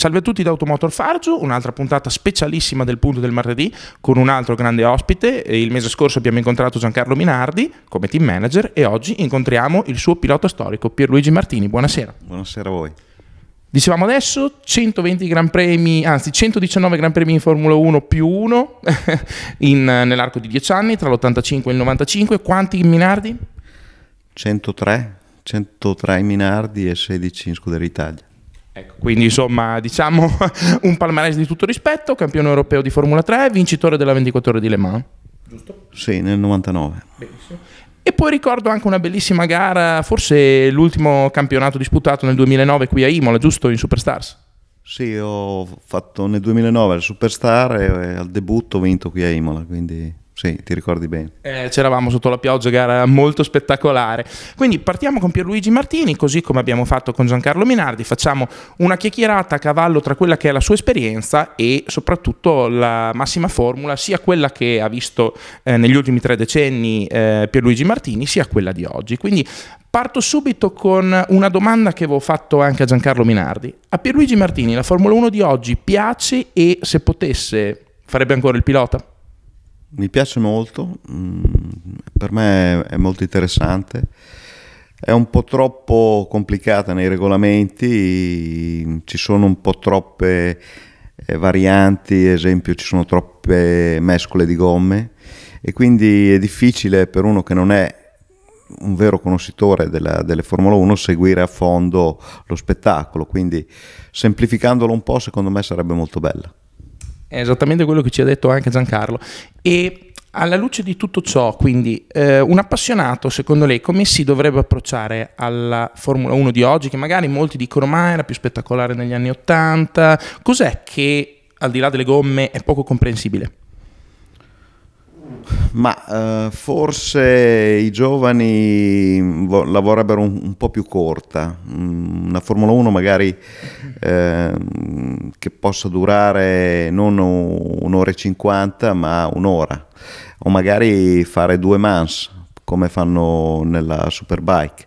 Salve a tutti da Automotor Fargio, un'altra puntata specialissima del punto del martedì con un altro grande ospite. Il mese scorso abbiamo incontrato Giancarlo Minardi come team manager e oggi incontriamo il suo pilota storico Pierluigi Martini. Buonasera. Buonasera a voi. Dicevamo adesso 120 Gran Premi, anzi 119 Gran Premi in Formula 1 più 1 nell'arco di 10 anni, tra l'85 e il 95. Quanti in Minardi? 103, 103 in Minardi e 16 in Scuderia Italia. Ecco, quindi insomma diciamo un palmarès di tutto rispetto, campione europeo di Formula 3, vincitore della 24 ore di Le Mans. Giusto? Sì, nel 99. Benissimo. E poi ricordo anche una bellissima gara, forse l'ultimo campionato disputato nel 2009 qui a Imola, giusto? In Superstars. Sì, ho fatto nel 2009 il Superstar e al debutto ho vinto qui a Imola, quindi sì, ti ricordi bene. Eh, c'eravamo sotto la pioggia, gara molto spettacolare. Quindi partiamo con Pierluigi Martini, così come abbiamo fatto con Giancarlo Minardi, facciamo una chiacchierata a cavallo tra quella che è la sua esperienza e soprattutto la massima formula, sia quella che ha visto eh, negli ultimi tre decenni eh, Pierluigi Martini, sia quella di oggi. Quindi parto subito con una domanda che avevo fatto anche a Giancarlo Minardi. A Pierluigi Martini la Formula 1 di oggi piace e se potesse farebbe ancora il pilota? mi piace molto, mm, per me è molto interessante, è un po' troppo complicata nei regolamenti, ci sono un po' troppe eh, varianti, ad esempio ci sono troppe mescole di gomme e quindi è difficile per uno che non è un vero conoscitore della, delle Formula 1 seguire a fondo lo spettacolo, quindi semplificandolo un po' secondo me sarebbe molto bella. È esattamente quello che ci ha detto anche Giancarlo. E alla luce di tutto ciò, quindi, eh, un appassionato, secondo lei, come si dovrebbe approcciare alla Formula 1 di oggi, che magari molti dicono ma era più spettacolare negli anni 80? Cos'è che, al di là delle gomme, è poco comprensibile? Ma eh, forse i giovani la vorrebbero un, un, po' più corta, mm, una Formula 1 magari eh, che possa durare non un'ora e cinquanta ma un'ora, o magari fare due mans come fanno nella Superbike.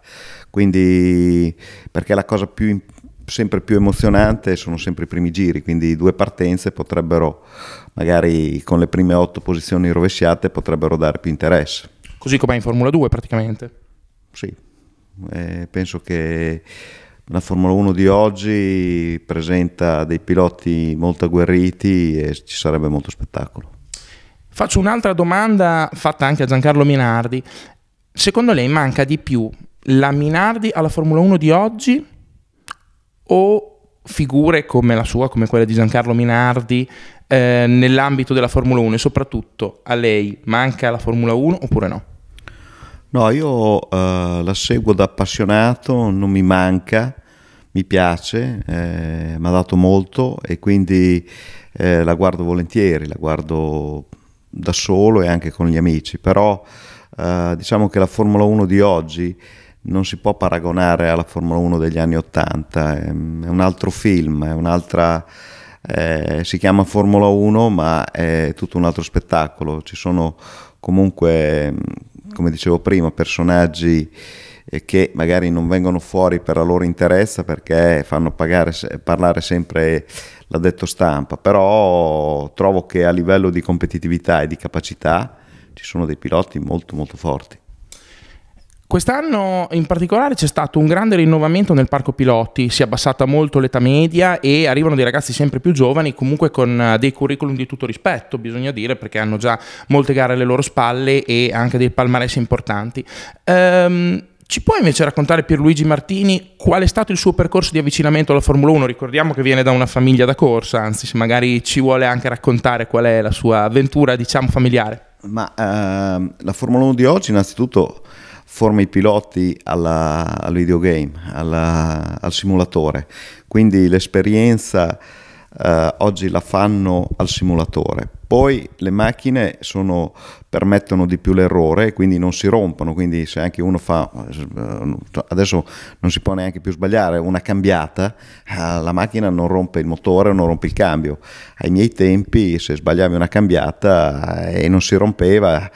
Quindi perché la cosa più importante sempre più emozionante sono sempre i primi giri, quindi due partenze potrebbero, magari con le prime otto posizioni rovesciate, potrebbero dare più interesse. Così come in Formula 2 praticamente? Sì, eh, penso che la Formula 1 di oggi presenta dei piloti molto agguerriti e ci sarebbe molto spettacolo. Faccio un'altra domanda fatta anche a Giancarlo Minardi. Secondo lei manca di più la Minardi alla Formula 1 di oggi o figure come la sua, come quella di Giancarlo Minardi, eh, nell'ambito della Formula 1 e soprattutto a lei manca la Formula 1 oppure no? No, io eh, la seguo da appassionato, non mi manca, mi piace, eh, mi ha dato molto e quindi eh, la guardo volentieri, la guardo da solo e anche con gli amici, però eh, diciamo che la Formula 1 di oggi eh, non si può paragonare alla Formula 1 degli anni 80, ehm, è, un altro film, è un'altra... Eh, si chiama Formula 1 ma è tutto un altro spettacolo, ci sono comunque, mm, come dicevo prima, personaggi eh, che magari non vengono fuori per la loro interezza perché fanno pagare, parlare sempre l'ha detto stampa, però trovo che a livello di competitività e di capacità ci sono dei piloti molto molto forti. Quest'anno in particolare c'è stato un grande rinnovamento nel parco piloti, si è abbassata molto l'età media e arrivano dei ragazzi sempre più giovani, comunque con eh, dei curriculum di tutto rispetto, bisogna dire, perché hanno già molte gare alle loro spalle e anche dei palmarès importanti. Um, ci puoi invece raccontare Pierluigi Martini qual è stato il suo percorso di avvicinamento alla Formula 1? Ricordiamo che viene da una famiglia da corsa, anzi se magari ci vuole anche raccontare qual è la sua avventura, diciamo, familiare. Ma ehm, la Formula 1 di oggi innanzitutto forma i piloti alla, al videogame, alla, al simulatore. Quindi l'esperienza eh, oggi la fanno al simulatore. Poi le macchine sono, permettono di più l'errore, quindi non si rompono, quindi se anche uno fa, eh, adesso non si può neanche più sbagliare, una cambiata, eh, la macchina non rompe il motore, non rompe il cambio. Ai miei tempi se sbagliavi una cambiata eh, e non si rompeva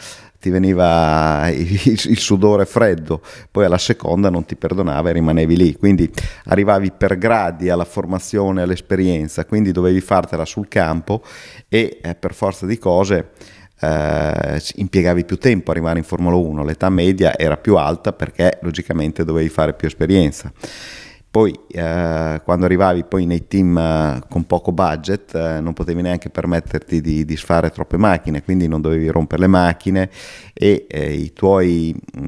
ti veniva il, il, sudore freddo, poi alla seconda non ti perdonava e rimanevi lì, quindi arrivavi per gradi alla formazione, all'esperienza, quindi dovevi fartela sul campo e eh, per forza di cose eh, impiegavi più tempo a arrivare in Formula 1, l'età media era più alta perché logicamente dovevi fare più esperienza. Poi eh, quando arrivavi poi nei team eh, con poco budget eh, non potevi neanche permetterti di disfare troppe macchine, quindi non dovevi rompere le macchine e eh, i tuoi mh,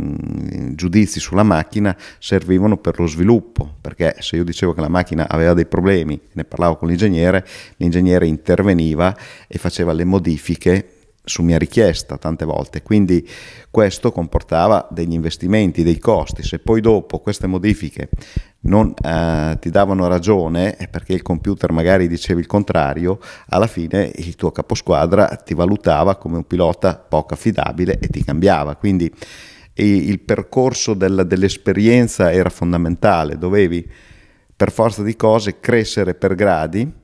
mm, giudizi sulla macchina servivano per lo sviluppo, perché se io dicevo che la macchina aveva dei problemi, ne parlavo con l'ingegnere, l'ingegnere interveniva e faceva le modifiche su mia richiesta tante volte, quindi questo comportava degli investimenti, dei costi. Se poi dopo queste modifiche non eh, ti davano ragione perché il computer magari diceva il contrario, alla fine il tuo caposquadra ti valutava come un pilota poco affidabile e ti cambiava. Quindi il percorso della, dell'esperienza era fondamentale, dovevi per forza di cose crescere per gradi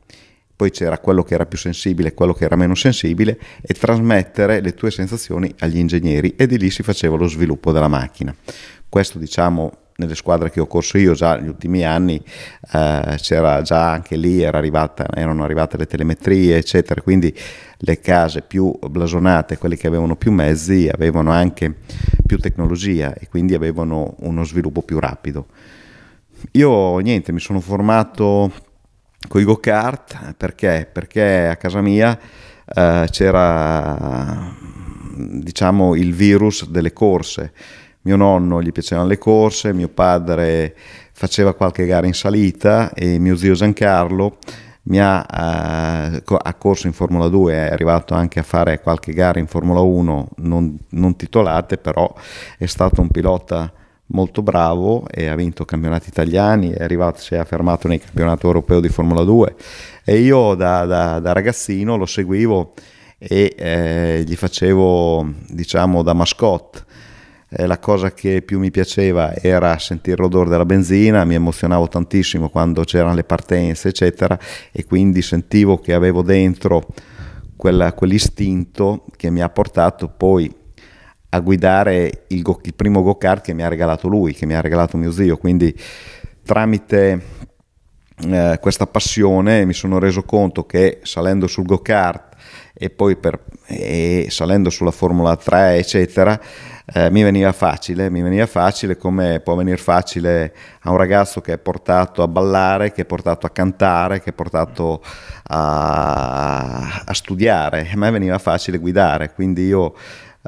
poi c'era quello che era più sensibile, e quello che era meno sensibile e trasmettere le tue sensazioni agli ingegneri e di lì si faceva lo sviluppo della macchina. Questo diciamo nelle squadre che ho corso io già negli ultimi anni eh, c'era già anche lì era arrivata, erano arrivate le telemetrie eccetera quindi le case più blasonate quelle che avevano più mezzi avevano anche più tecnologia e quindi avevano uno sviluppo più rapido io niente mi sono formato con i go-kart perché? Perché a casa mia eh, c'era diciamo il virus delle corse. Mio nonno gli piacevano le corse, mio padre faceva qualche gara in salita e mio zio Giancarlo mi ha, eh, ha corso in Formula 2, è arrivato anche a fare qualche gara in Formula 1, non, non titolate, però è stato un pilota molto bravo e ha vinto campionati italiani, è arrivato, si è affermato nel campionato europeo di Formula 2 e io da, da, da ragazzino lo seguivo e eh, gli facevo diciamo da mascotte. la cosa che più mi piaceva era sentire l'odore della benzina, mi emozionavo tantissimo quando c'erano le partenze eccetera e quindi sentivo che avevo dentro quella, quell'istinto che mi ha portato poi a guidare il, go- il primo go-kart che mi ha regalato lui, che mi ha regalato mio zio, quindi tramite eh, questa passione mi sono reso conto che salendo sul go-kart e poi per, e salendo sulla Formula 3 eccetera eh, mi veniva facile, mi veniva facile come può venire facile a un ragazzo che è portato a ballare, che è portato a cantare, che è portato a, a studiare, a me veniva facile guidare, quindi io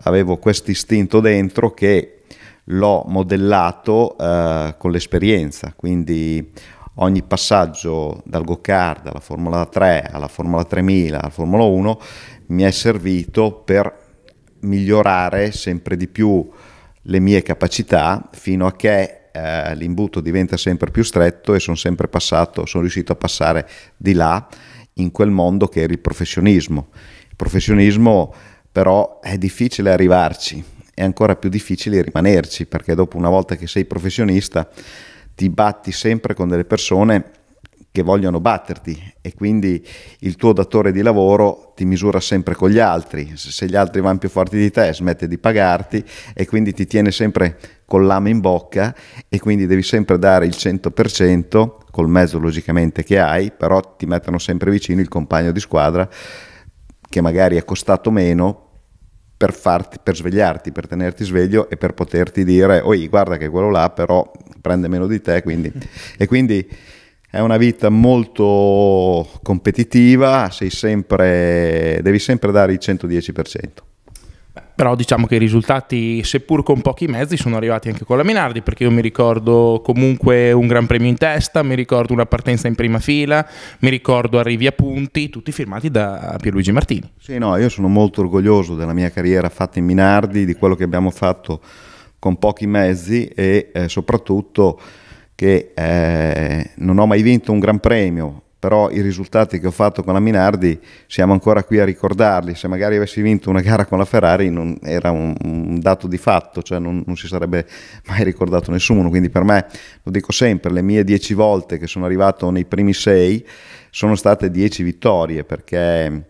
avevo questo istinto dentro che l'ho modellato eh, con l'esperienza, quindi ogni passaggio dal go-kart alla Formula 3, alla Formula 3000, alla Formula 1 mi è servito per migliorare sempre di più le mie capacità fino a che eh, l'imbuto diventa sempre più stretto e sono sempre passato, sono riuscito a passare di là in quel mondo che era il professionismo. Il professionismo però è difficile arrivarci, è ancora più difficile rimanerci, perché dopo una volta che sei professionista ti batti sempre con delle persone che vogliono batterti e quindi il tuo datore di lavoro ti misura sempre con gli altri, se gli altri vanno più forti di te smette di pagarti e quindi ti tiene sempre con l'ama in bocca e quindi devi sempre dare il 100% col mezzo logicamente che hai, però ti mettono sempre vicino il compagno di squadra che magari è costato meno per, farti, per svegliarti, per tenerti sveglio e per poterti dire, oi guarda che quello là però prende meno di te, quindi... e quindi è una vita molto competitiva, sempre, devi sempre dare il 110% però diciamo che i risultati, seppur con pochi mezzi, sono arrivati anche con la Minardi, perché io mi ricordo comunque un Gran Premio in testa, mi ricordo una partenza in prima fila, mi ricordo arrivi a punti, tutti firmati da Pierluigi Martini. Sì, no, io sono molto orgoglioso della mia carriera fatta in Minardi, di quello che abbiamo fatto con pochi mezzi e eh, soprattutto che eh, non ho mai vinto un Gran Premio, però i risultati che ho fatto con la Minardi siamo ancora qui a ricordarli, se magari avessi vinto una gara con la Ferrari non, era un, un, dato di fatto, cioè non, non, si sarebbe mai ricordato nessuno, quindi per me, lo dico sempre, le mie dieci volte che sono arrivato nei primi sei sono state dieci vittorie perché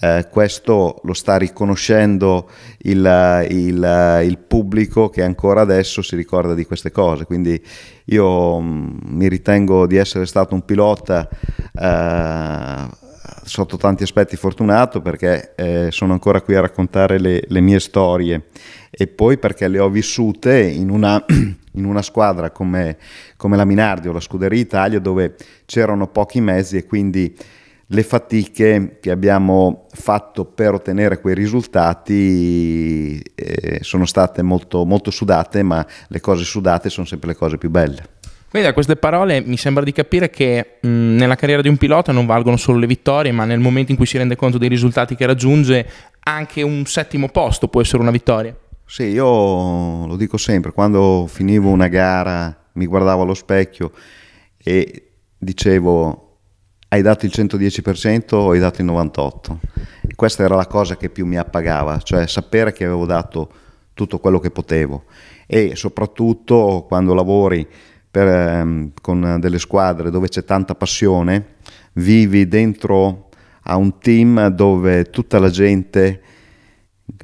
eh, questo lo sta riconoscendo il, il, il, pubblico che ancora adesso si ricorda di queste cose. Quindi io mm, mi ritengo di essere stato un pilota eh, sotto tanti aspetti fortunato perché eh, sono ancora qui a raccontare le, le, mie storie e poi perché le ho vissute in una, in una squadra come, come, la Minardi o la Scuderia Italia dove c'erano pochi mezzi e quindi le fatiche che abbiamo fatto per ottenere quei risultati eh, sono state molto, molto sudate, ma le cose sudate sono sempre le cose più belle. Quindi da queste parole mi sembra di capire che mh, mm, nella carriera di un pilota non valgono solo le vittorie, ma nel momento in cui si rende conto dei risultati che raggiunge, anche un settimo posto può essere una vittoria. Sì, io lo dico sempre, quando finivo una gara mi guardavo allo specchio e dicevo hai dato il 110% o hai dato il 98%? Questa era la cosa che più mi appagava, cioè sapere che avevo dato tutto quello che potevo e soprattutto quando lavori per, ehm, con delle squadre dove c'è tanta passione, vivi dentro a un team dove tutta la gente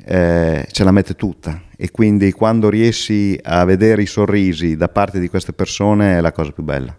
eh, ce la mette tutta e quindi quando riesci a vedere i sorrisi da parte di queste persone è la cosa più bella.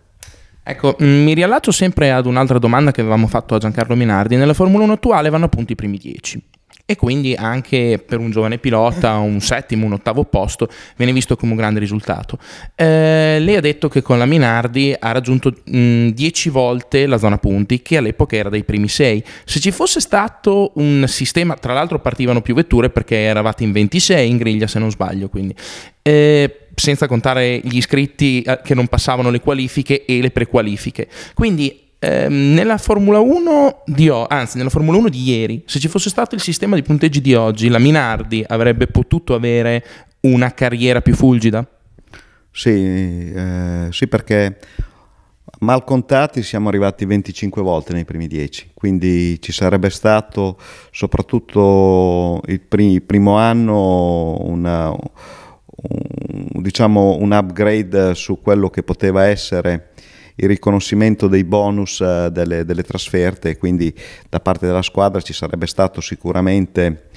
Ecco, mm, mi riallaccio sempre ad un'altra domanda che avevamo fatto a Giancarlo Minardi. Nella Formula 1 attuale vanno appunto i primi 10 e quindi anche per un giovane pilota un settimo, un ottavo posto viene visto come un grande risultato. Eh, lei ha detto che con la Minardi ha raggiunto 10 volte la zona punti che all'epoca era dei primi 6. Se ci fosse stato un sistema, tra l'altro partivano più vetture perché eravate in 26 in griglia se non sbaglio, quindi... Eh, senza contare gli iscritti eh, che non passavano le qualifiche e le prequalifiche. Quindi Ehm, nella Formula 1 di o- anzi nella Formula 1 di ieri, se ci fosse stato il sistema di punteggi di oggi, la Minardi avrebbe potuto avere una carriera più fulgida? Sì, eh, sì perché mal contati siamo arrivati 25 volte nei primi 10, quindi ci sarebbe stato soprattutto il pri- primo anno una, un, diciamo un upgrade su quello che poteva essere il riconoscimento dei bonus eh, delle, delle trasferte, quindi da parte della squadra ci sarebbe stato sicuramente...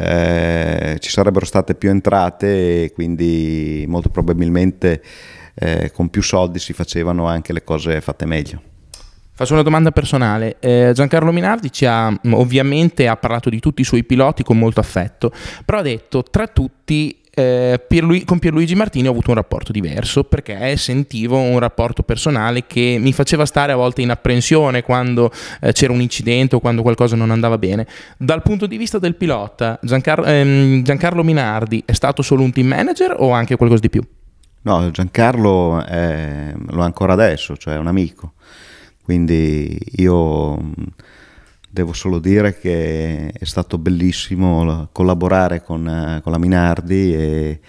Eh, ci sarebbero state più entrate e quindi molto probabilmente eh, con più soldi si facevano anche le cose fatte meglio. Faccio una domanda personale. Eh, Giancarlo Minardi ci ha ovviamente ha parlato di tutti i suoi piloti con molto affetto, però ha detto tra tutti eh, Pierlu- con Pierluigi Martini ho avuto un rapporto diverso perché sentivo un rapporto personale che mi faceva stare a volte in apprensione quando eh, c'era un incidente o quando qualcosa non andava bene. Dal punto di vista del pilota, Giancar- ehm, Giancarlo Minardi è stato solo un team manager o anche qualcosa di più? No, Giancarlo è, lo è ancora adesso, cioè è un amico. Quindi io Devo solo dire che è stato bellissimo collaborare con, eh, con la Minardi e,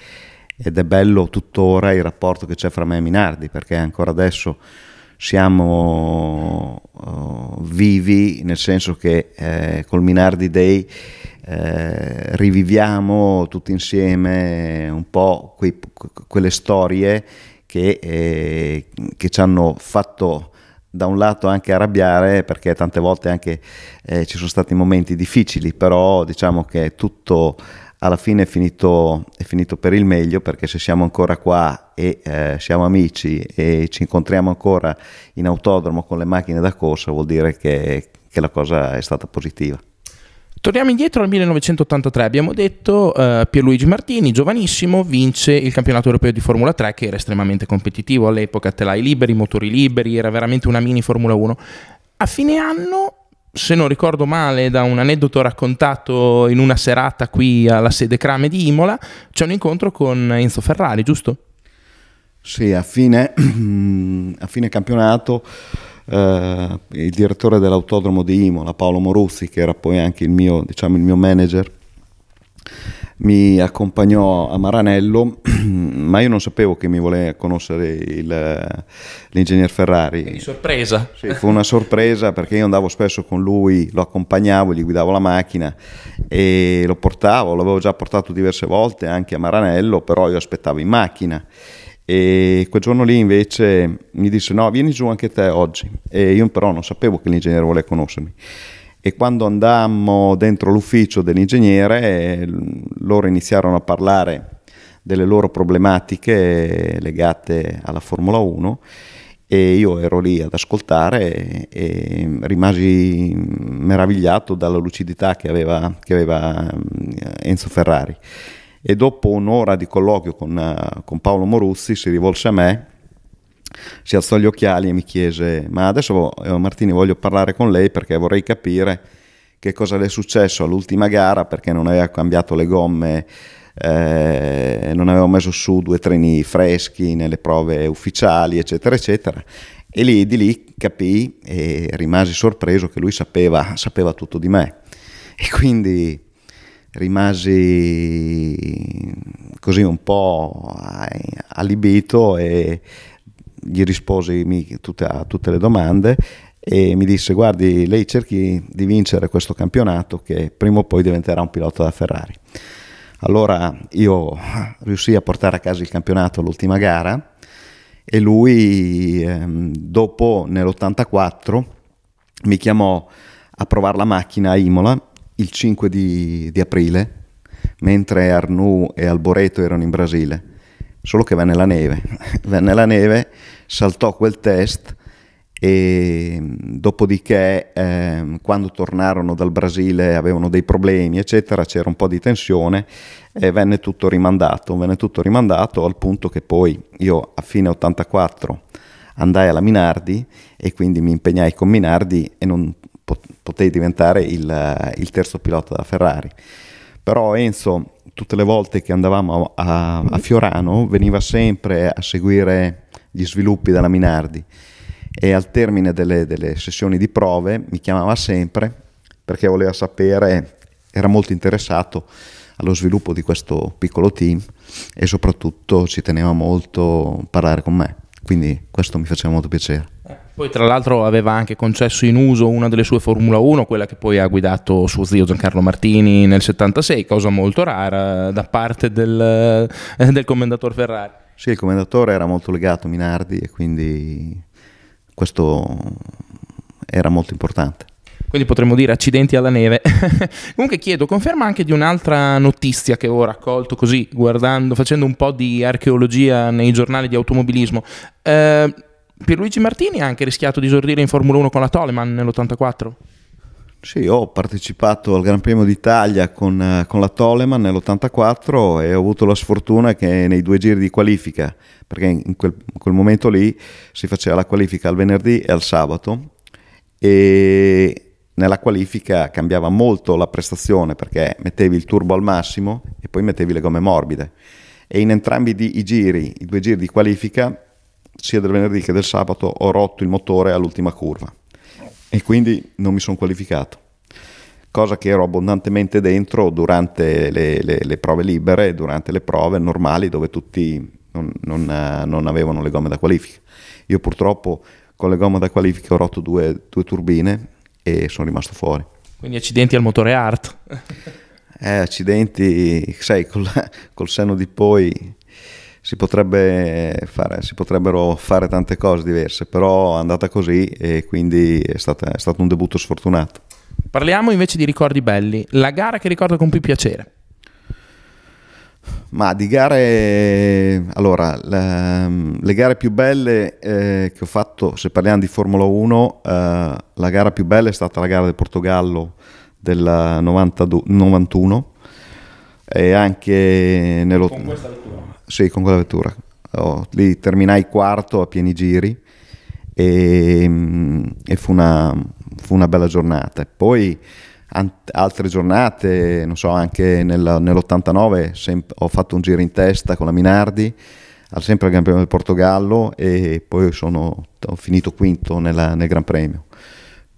ed è bello tuttora il rapporto che c'è fra me e Minardi perché ancora adesso siamo uh, vivi nel senso che eh, col Minardi Day eh, riviviamo tutti insieme un po' quei, quelle storie che, eh, che ci hanno fatto da un lato anche arrabbiare perché tante volte anche eh, ci sono stati momenti difficili, però diciamo che tutto alla fine è finito, è finito per il meglio perché se siamo ancora qua e eh, siamo amici e ci incontriamo ancora in autodromo con le macchine da corsa vuol dire che, che la cosa è stata positiva. Torniamo indietro al 1983, abbiamo detto eh, Pierluigi Martini, giovanissimo, vince il campionato europeo di Formula 3 che era estremamente competitivo all'epoca, telai liberi, motori liberi, era veramente una mini Formula 1. A fine anno se non ricordo male, da un aneddoto raccontato in una serata qui alla sede Crame di Imola, c'è un incontro con Enzo Ferrari, giusto? Sì, a fine, a fine campionato eh, il direttore dell'autodromo di Imola, Paolo Morussi, che era poi anche il mio, diciamo, il mio manager, mi accompagnò a Maranello, ma io non sapevo che mi voleva conoscere il, l'ingegner Ferrari. Quindi sorpresa. Sì, fu una sorpresa perché io andavo spesso con lui, lo accompagnavo, gli guidavo la macchina e lo portavo, l'avevo già portato diverse volte anche a Maranello, però io aspettavo in macchina e quel giorno lì invece mi disse no, vieni giù anche te oggi. E io però non sapevo che l'ingegnere voleva conoscermi. E quando andammo dentro l'ufficio dell'ingegnere, loro iniziarono a parlare delle loro problematiche legate alla Formula 1 e io ero lì ad ascoltare e, rimasi meravigliato dalla lucidità che aveva, che aveva mm, Enzo Ferrari e dopo un'ora di colloquio con, eh, con Paolo Moruzzi si rivolse a me si alzò gli occhiali e mi chiese: Ma adesso eh, Martini voglio parlare con lei perché vorrei capire che cosa le è successo all'ultima gara perché non aveva cambiato le gomme, eh, non aveva messo su due treni freschi nelle prove ufficiali, eccetera, eccetera. E lì di lì capii e rimasi sorpreso che lui sapeva, sapeva tutto di me. E quindi rimasi così un po' a e gli risposi a tutte le domande e mi disse guardi lei cerchi di vincere questo campionato che prima o poi diventerà un pilota da Ferrari allora io riuscii a portare a casa il campionato all'ultima gara e lui ehm, dopo nell'84 mi chiamò a provare la macchina a Imola il 5 di, di aprile, mentre Arnoux e Alboreto erano in Brasile, solo che venne la neve, venne la neve, saltò quel test e dopodiché eh, quando tornarono dal Brasile avevano dei problemi eccetera c'era un po' di tensione e venne tutto rimandato venne tutto rimandato al punto che poi io a fine 84 andai alla Minardi e quindi mi impegnai con Minardi e non potei diventare il, il terzo pilota della Ferrari. Però Enzo, tutte le volte che andavamo a, a Fiorano, veniva sempre a seguire gli sviluppi della Minardi e al termine delle, delle, sessioni di prove mi chiamava sempre perché voleva sapere, era molto interessato allo sviluppo di questo piccolo team e soprattutto ci teneva molto a parlare con me, quindi questo mi faceva molto piacere. Eh. Poi tra l'altro aveva anche concesso in uso una delle sue Formula 1, quella che poi ha guidato suo zio Giancarlo Martini nel 76, cosa molto rara da parte del, eh, del commendatore Ferrari. Sì, il commendatore era molto legato a Minardi e quindi questo era molto importante quindi potremmo dire accidenti alla neve. Comunque chiedo conferma anche di un'altra notizia che ho raccolto così, guardando, facendo un po' di archeologia nei giornali di automobilismo. Eh, Pierluigi Martini ha anche rischiato di esordire in Formula 1 con la Toleman nell'84. Sì, ho partecipato al Gran Premio d'Italia con, eh, con la Toleman nell'84 e ho avuto la sfortuna che nei due giri di qualifica, perché in quel, in quel momento lì si faceva la qualifica al venerdì e al sabato e nella qualifica cambiava molto la prestazione perché mettevi il turbo al massimo e poi mettevi le gomme morbide e in entrambi i giri, i due giri di qualifica sia del venerdì che del sabato ho rotto il motore all'ultima curva e quindi non mi sono qualificato. Cosa che ero abbondantemente dentro durante le, le, le prove libere, durante le prove normali dove tutti non, non, eh, non, avevano le gomme da qualifica. Io purtroppo con le gomme da qualifica ho rotto due, due turbine e sono rimasto fuori. Quindi accidenti al motore ART. eh, accidenti, sai, col, col senno di poi si, potrebbe fare, si, potrebbero fare tante cose diverse, però è andata così e quindi è, stata, è stato un debutto sfortunato. Parliamo invece di ricordi belli. La gara che ricorda con più piacere? Ma di gare, allora, la, le gare più belle eh, che ho fatto, se parliamo di Formula 1, eh, la gara più bella è stata la gara del Portogallo del 92, 91 e anche nello... Con questa sì, con quella vettura. Oh, lì terminai quarto a pieni giri e, e fu, una, fu, una, bella giornata. Poi ant- altre giornate, non so, anche nella, nell'89 sem- ho fatto un giro in testa con la Minardi, sempre al Gran Premio del Portogallo e poi sono, ho finito quinto nella, nel Gran Premio.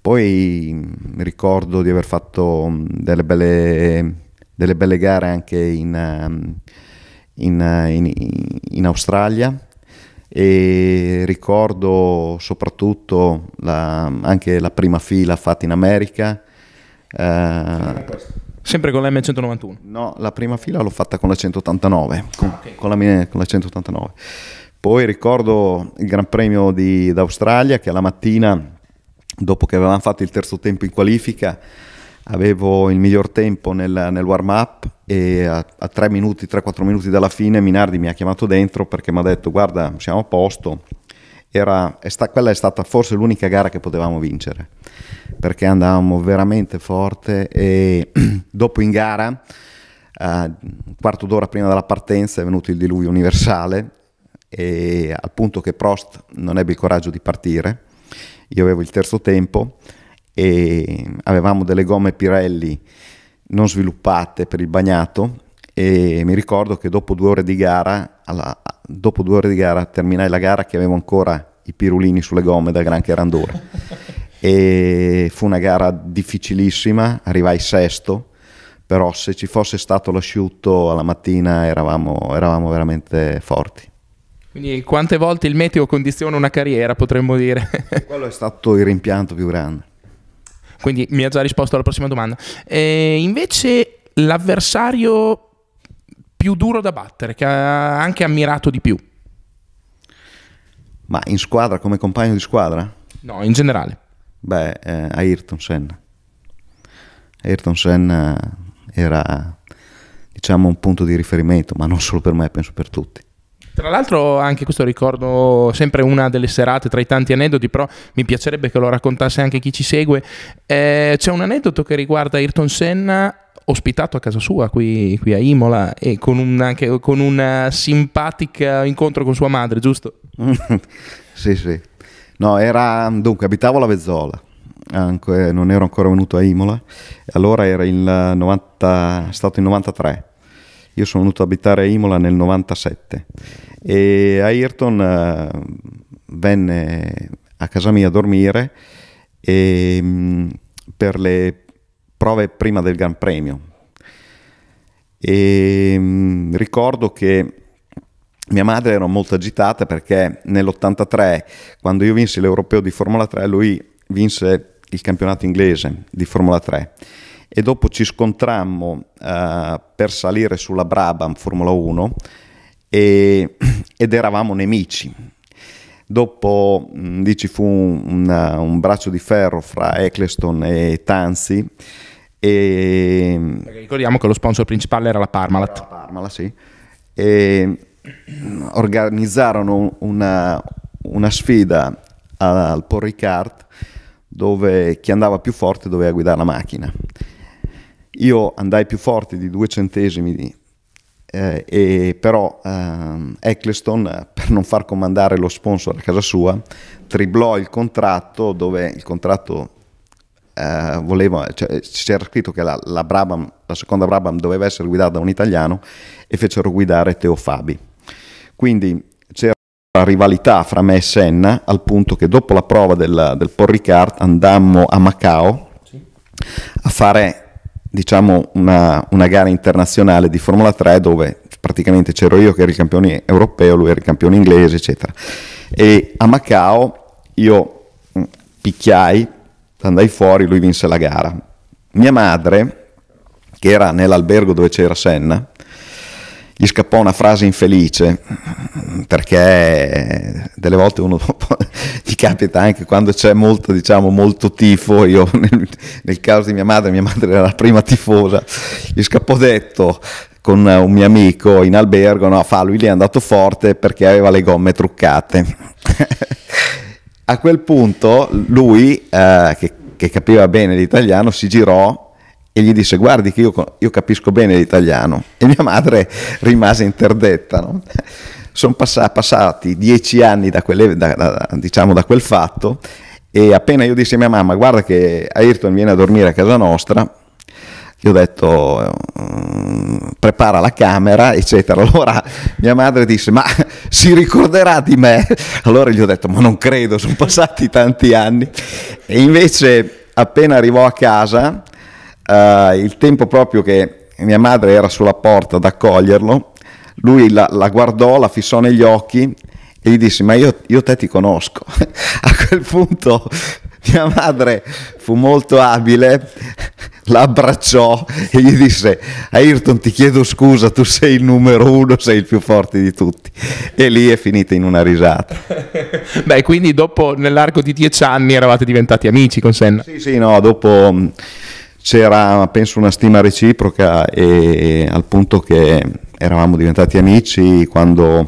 Poi mm, ricordo di aver fatto mm, delle belle, delle belle gare anche in... Um, in, eh, in, in Australia e ricordo soprattutto la, anche la prima fila fatta in America. Eh, Sempre con la M191? No, la prima fila l'ho fatta con la 189, ah, con, okay. con, la, mia, con la 189. Poi ricordo il Gran Premio di, d'Australia che alla mattina, dopo che avevamo fatto il terzo tempo in qualifica, avevo il miglior tempo nel, nel warm up e a, a 3 minuti, 3-4 minuti dalla fine Minardi mi ha chiamato dentro perché mi ha detto guarda siamo a posto, Era, è sta, quella è stata forse l'unica gara che potevamo vincere perché andavamo veramente forte e dopo in gara, un quarto d'ora prima della partenza è venuto il diluvio universale e al punto che Prost non ebbe il coraggio di partire, io avevo il terzo tempo e avevamo delle gomme Pirelli non sviluppate per il bagnato e mi ricordo che dopo due ore di gara, alla, dopo due ore di gara terminai la gara che avevo ancora i pirulini sulle gomme da Gran Cherandura e fu una gara difficilissima, arrivai sesto però se ci fosse stato l'asciutto alla mattina eravamo, eravamo veramente forti. Quindi quante volte il meteo condiziona una carriera, potremmo dire. Quello è stato il rimpianto più grande. Quindi mi ha già risposto alla prossima domanda. E invece l'avversario più duro da battere, che ha anche ammirato di più. Ma in squadra, come compagno di squadra? No, in generale. Beh, eh, Ayrton Senna. Ayrton Senna era, diciamo, un punto di riferimento, ma non solo per me, penso per tutti. Tra l'altro anche questo ricordo sempre una delle serate tra i tanti aneddoti, però mi piacerebbe che lo raccontasse anche chi ci segue. Eh, c'è un aneddoto che riguarda Ayrton Senna ospitato a casa sua qui, qui a Imola e con un, con un eh, simpatico incontro con sua madre, giusto? sì, sì. No, era, dunque, abitavo la Vezzola, anche, non ero ancora venuto a Imola, allora era il 90, stato il 93, io sono venuto ad abitare a Imola nel 97 e Ayrton eh, venne a casa mia a dormire e, ehm, per le prove prima del Gran Premio. E, ehm, ricordo che mia madre era molto agitata perché nell'83, quando io vinsi l'Europeo di Formula 3, lui vinse il campionato inglese di Formula 3 e dopo ci scontrammo uh, per salire sulla Brabham Formula 1 e, ed eravamo nemici. Dopo lì mm, ci fu una, un braccio di ferro fra Eccleston e Tanzi. E... Ricordiamo che lo sponsor principale era la Parmalat. Era la Parmalat, sì. E mm, organizzarono una, una sfida al Paul Ricard dove chi andava più forte doveva guidare la macchina. Io andai più forte di due centesimi eh, e però ehm, Eccleston, eh, per non far comandare lo sponsor a casa sua, triblò il contratto dove il contratto eh, voleva, cioè, c'era scritto che la, la, Brabham, la seconda Brabham doveva essere guidata da un italiano e fecero guidare Teo Fabi. Quindi c'era rivalità fra me e Senna al punto che dopo la prova del, del Paul andammo a Macao a fare diciamo una, una, gara internazionale di Formula 3 dove praticamente c'ero io che ero il campione europeo, lui era il campione inglese, eccetera. E a Macao io mm, picchiai, andai fuori, lui vinse la gara. Mia madre, che era nell'albergo dove c'era Senna, gli scappò una frase infelice, perché delle volte uno gli capita anche quando c'è molto, diciamo, molto tifo, io nel, nel caso di mia madre, mia madre era la prima tifosa, gli scappò detto con un mio amico in albergo, no, fa lui lì è andato forte perché aveva le gomme truccate. A quel punto lui, eh, che, che capiva bene l'italiano, si girò e gli disse guardi che io, io capisco bene l'italiano e mia madre rimase interdetta. No? Sono passati dieci anni da, quelle, da, da, diciamo, da, quel fatto e appena io dissi a mia mamma guarda che Ayrton viene a dormire a casa nostra, gli ho detto ehm, prepara la camera eccetera allora mia madre disse ma si ricorderà di me allora gli ho detto ma non credo sono passati tanti anni e invece appena arrivò a casa eh, il tempo proprio che mia madre era sulla porta ad accoglierlo, lui la, la guardò, la fissò negli occhi e gli disse ma io, io te ti conosco. A quel punto mia madre fu molto abile, la abbracciò e gli disse Ayrton ti chiedo scusa, tu sei il numero uno, sei il più forte di tutti. E lì è finita in una risata. Beh, quindi dopo nell'arco di dieci anni eravate diventati amici con Senna? Sì, sì, no, dopo c'era penso una stima reciproca e al punto che eravamo diventati amici quando, uh,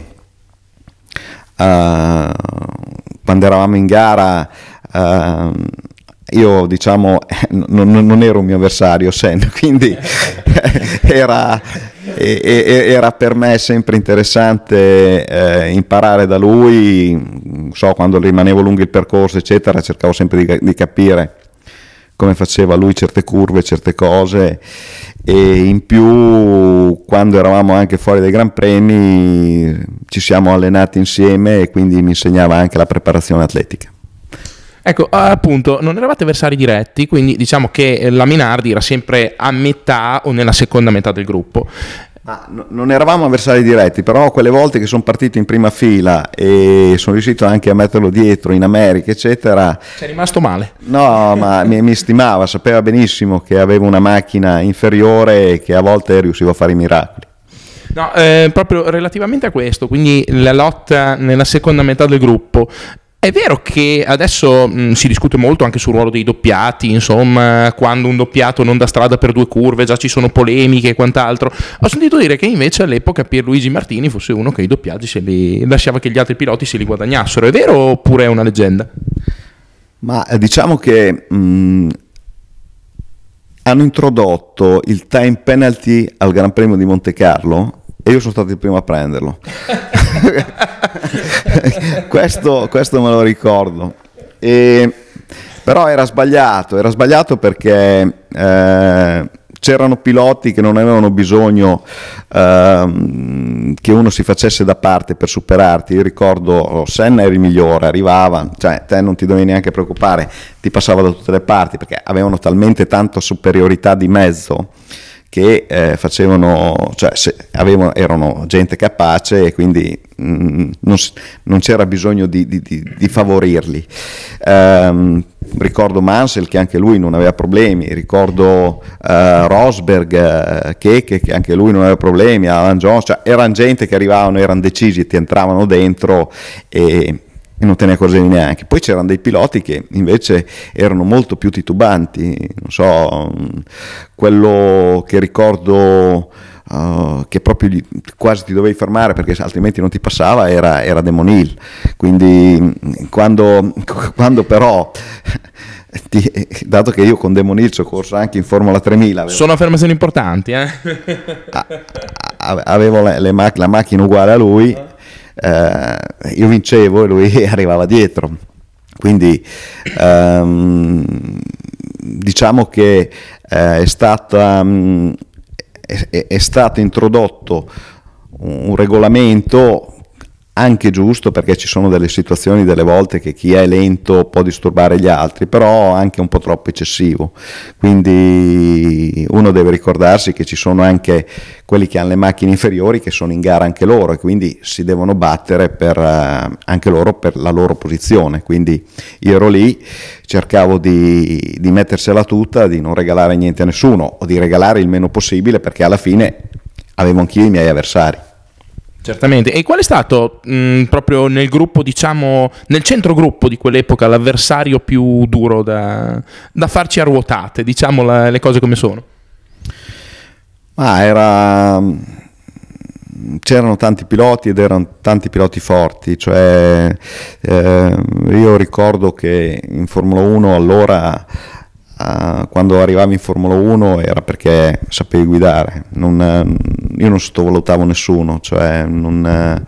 quando eravamo in gara uh, io diciamo non, non, ero un mio avversario Sen quindi era, era, per me sempre interessante eh, imparare da lui so quando rimanevo lungo il percorso eccetera cercavo sempre di, di capire come faceva lui certe curve, certe cose e in più quando eravamo anche fuori dai Gran Premi ci siamo allenati insieme e quindi mi insegnava anche la preparazione atletica. Ecco, appunto, non eravate avversari diretti, quindi diciamo che eh, la Minardi era sempre a metà o nella seconda metà del gruppo. Ma non eravamo avversari diretti, però quelle volte che sono partito in prima fila e sono riuscito anche a metterlo dietro in America, eccetera. Sei rimasto male? No, ma mi, mi, stimava, sapeva benissimo che avevo una macchina inferiore e che a volte riuscivo a fare i miracoli. No, eh, proprio relativamente a questo, quindi la lotta nella seconda metà del gruppo, è vero che adesso mh, mm, si discute molto anche sul ruolo dei doppiati, insomma, quando un doppiato non dà strada per due curve, già ci sono polemiche e quant'altro. Ho sentito dire che invece all'epoca Pierluigi Martini fosse uno che i doppiati se li lasciava che gli altri piloti se li guadagnassero. È vero oppure è una leggenda? Ma eh, diciamo che mh, mm, hanno introdotto il time penalty al Gran Premio di Monte Carlo e io sono stato il primo a prenderlo. questo, questo, me lo ricordo. E, però era sbagliato, era sbagliato perché eh, c'erano piloti che non avevano bisogno eh, che uno si facesse da parte per superarti. Io ricordo oh, Senna era il migliore, arrivava, cioè te non ti dovevi neanche preoccupare, ti passava da tutte le parti perché avevano talmente tanta superiorità di mezzo che eh, facevano, cioè, se, avevano, erano gente capace e quindi mh, mm, non, non, c'era bisogno di, di, di, di favorirli. Um, ricordo Mansell che anche lui non aveva problemi, ricordo uh, Rosberg uh, eh, che, che, anche lui non aveva problemi, Alan Jones, cioè, erano gente che arrivavano, erano decisi, ti entravano dentro e e non te ne accorgevi neanche. Poi c'erano dei piloti che invece erano molto più titubanti, non so, mm, quello che ricordo... Uh, che proprio gli, quasi ti dovevi fermare perché altrimenti non ti passava era, era Demon quindi mm, quando, quando però ti, dato che io con Demonil Hill ho corso anche in Formula 3000 avevo, sono affermazioni importanti eh? Ah, ah, avevo le, le mac- la macchina uguale a lui ah eh, io vincevo e lui arrivava dietro. Quindi ehm, diciamo che eh, è, stata, mh, mm, è, è stato introdotto un regolamento anche giusto perché ci sono delle situazioni delle volte che chi è lento può disturbare gli altri, però anche un po' troppo eccessivo. Quindi uno deve ricordarsi che ci sono anche quelli che hanno le macchine inferiori che sono in gara anche loro e quindi si devono battere per, eh, anche loro per la loro posizione. Quindi io ero lì, cercavo di, di mettersela tutta, di non regalare niente a nessuno o di regalare il meno possibile perché alla fine avevo anch'io i miei avversari. Certamente. E qual è stato mh, mm, proprio nel gruppo, diciamo, nel centro gruppo di quell'epoca l'avversario più duro da, da farci a ruotate, diciamo la, le cose come sono? Ah, era... Mm, c'erano tanti piloti ed erano tanti piloti forti, cioè eh, io ricordo che in Formula 1 allora eh, quando arrivavi in Formula 1 era perché sapevi guidare, non, io non sottovalutavo nessuno, cioè non, eh,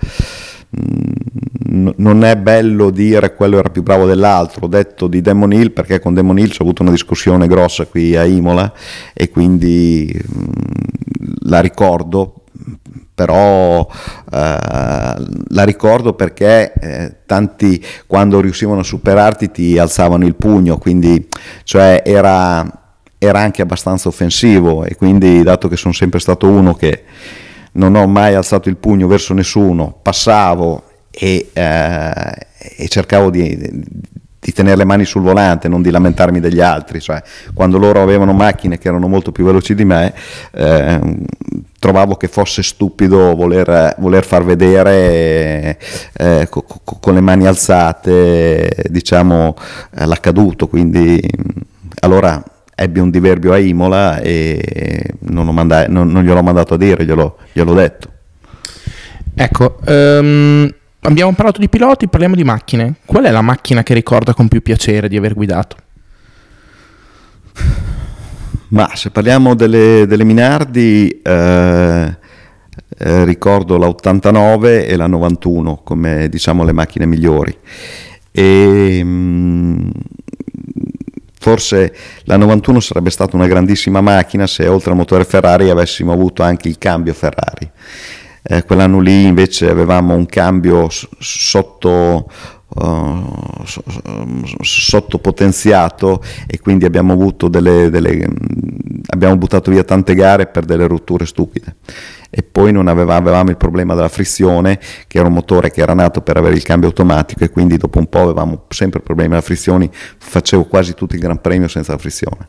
non, è bello dire quello era più bravo dell'altro, ho detto di Demon Hill perché con Demon Hill ho avuto una discussione grossa qui a Imola e quindi mm, la ricordo però eh, la ricordo perché eh, tanti quando riuscivano a superarti ti alzavano il pugno, quindi cioè, era, era, anche abbastanza offensivo e quindi dato che sono sempre stato uno che non ho mai alzato il pugno verso nessuno, passavo e, eh, e cercavo di, di tenere le mani sul volante, non di lamentarmi degli altri, cioè, quando loro avevano macchine che erano molto più veloci di me, eh, trovavo che fosse stupido voler, voler far vedere eh, co- co- con le mani alzate diciamo, eh, l'accaduto, quindi allora ebbe un diverbio a Imola e non, manda- non, non gliel'ho mandato a dire, gliel'ho, gliel'ho detto. Ecco, um... Abbiamo parlato di piloti, parliamo di macchine. Qual è la macchina che ricorda con più piacere di aver guidato? Ma se parliamo delle, delle Minardi, eh, eh, ricordo la 89 e la 91 come diciamo le macchine migliori. E, mh, mm, forse la 91 sarebbe stata una grandissima macchina se oltre al motore Ferrari avessimo avuto anche il cambio Ferrari eh, quell'anno lì invece avevamo un cambio sotto eh, sottopotenziato e quindi abbiamo avuto delle, delle, abbiamo buttato via tante gare per delle rotture stupide e poi non aveva, avevamo il problema della frizione che era un motore che era nato per avere il cambio automatico e quindi dopo un po' avevamo sempre problemi alla frizione facevo quasi tutto il gran premio senza la frizione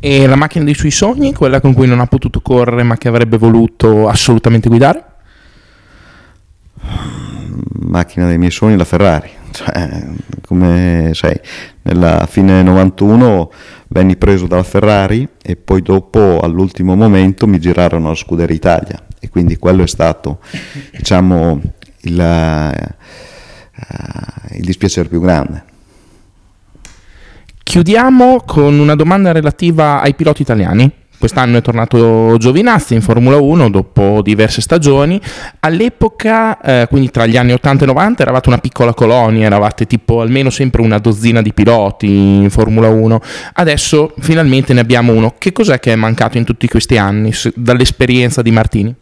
e la macchina dei suoi sogni quella con cui non ha potuto correre ma che avrebbe voluto assolutamente guidare macchina dei miei sogni, la Ferrari. Cioè, come sai, nella fine 91 venni preso dalla Ferrari e poi dopo all'ultimo momento mi girarono la Scuderia Italia e quindi quello è stato, diciamo, il, uh, il dispiacere più grande. Chiudiamo con una domanda relativa ai piloti italiani. Quest'anno è tornato Giovinazzi in Formula 1 dopo diverse stagioni. All'epoca, eh, quindi tra gli anni 80 e 90, eravate una piccola colonia, eravate tipo almeno sempre una dozzina di piloti in Formula 1. Adesso finalmente ne abbiamo uno. Che cos'è che è mancato in tutti questi anni dall'esperienza di Martini?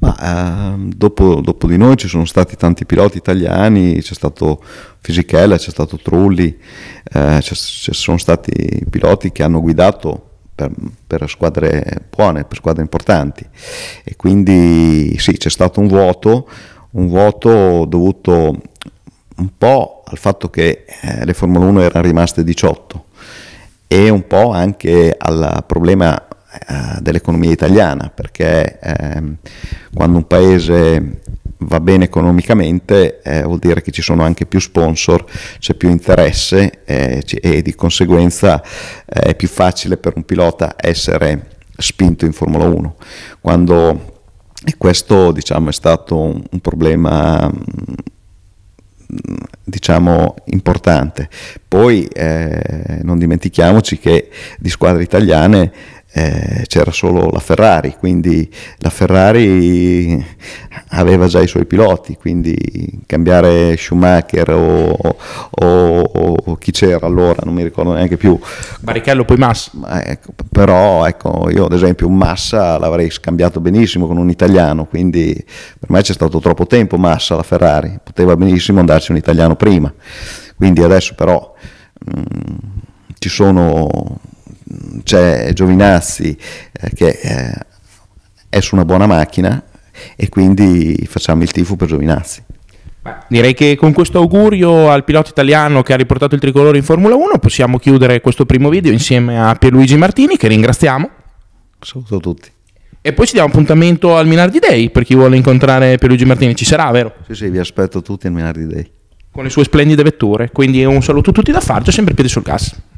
Ma, eh, dopo, dopo, di noi ci sono stati tanti piloti italiani, c'è stato Fisichella, c'è stato Trulli, eh, ci sono stati piloti che hanno guidato per, per, squadre buone, per squadre importanti. E quindi sì, c'è stato un vuoto, un vuoto dovuto un po' al fatto che eh, le Formula 1 erano rimaste 18 e un po' anche al problema eh, dell'economia italiana, perché ehm, quando un paese va bene economicamente eh, vuol dire che ci sono anche più sponsor, c'è più interesse eh, c- e di conseguenza eh, è più facile per un pilota essere spinto in Formula 1. Quando, e questo diciamo, è stato un, un problema mm, diciamo importante poi eh, non dimentichiamoci che di squadre italiane eh, c'era solo la Ferrari, quindi la Ferrari aveva già i suoi piloti, quindi cambiare Schumacher o, o, o, o chi c'era allora, non mi ricordo neanche più. Barrichello poi Massa. Ecco, però ecco, io ad esempio Massa l'avrei scambiato benissimo con un italiano, quindi per me c'è stato troppo tempo Massa la Ferrari, poteva benissimo andarci un italiano prima. Quindi adesso però mh, mm, ci sono c'è Giovinazzi eh, che eh, è su una buona macchina e quindi facciamo il tifo per Giovinazzi. direi che con questo augurio al pilota italiano che ha riportato il tricolore in Formula 1 possiamo chiudere questo primo video insieme a Pierluigi Martini che ringraziamo. Saluto a tutti. E poi ci diamo appuntamento al Minardi Day per chi vuole incontrare Pierluigi Martini. Ci sarà, vero? Sì, sì, vi aspetto tutti al Minardi Day. Con le sue splendide vetture. Quindi un saluto a tutti da Farcio, sempre piedi sul gas.